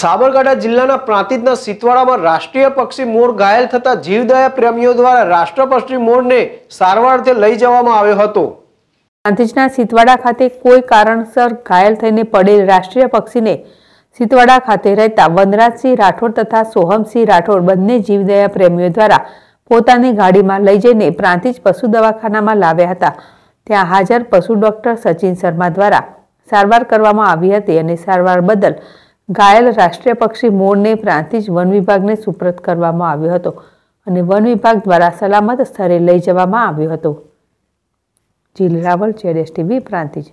સાબરકાંઠા જિલ્લાના પ્રાંતિજના સિતવાડામાં રાષ્ટ્રીય પક્ષી મોર ઘાયલ થતા જીવદયા પ્રેમીઓ દ્વારા રાષ્ટ્રપક્ષી મોરને સારવારથી લઈ જવામાં આવ્યો હતો પ્રાંતિજના સિતવાડા ખાતે કોઈ કારણસર ઘાયલ થઈને પડેલ રાષ્ટ્રીય પક્ષીને સિતવાડા ખાતે રહેતા વનરાજસિંહ રાઠોડ તથા સોહમસિંહ રાઠોડ બંને જીવદયા પ્રેમીઓ દ્વારા પોતાની ગાડીમાં લઈ જઈને પ્રાંતિજ પશુ દવાખાનામાં લાવ્યા હતા ત્યાં હાજર પશુ ડોક્ટર સચિન શર્મા દ્વારા સારવાર કરવામાં આવી હતી અને સારવાર બદલ ઘાયલ રાષ્ટ્રીય પક્ષી મૂળને પ્રાંતિજ વન વિભાગને સુપ્રત કરવામાં આવ્યો હતો અને વન વિભાગ દ્વારા સલામત સ્થળે લઈ જવામાં આવ્યો હતો જીલ રાવલ જેડેસ ટીવી પ્રાંતિજ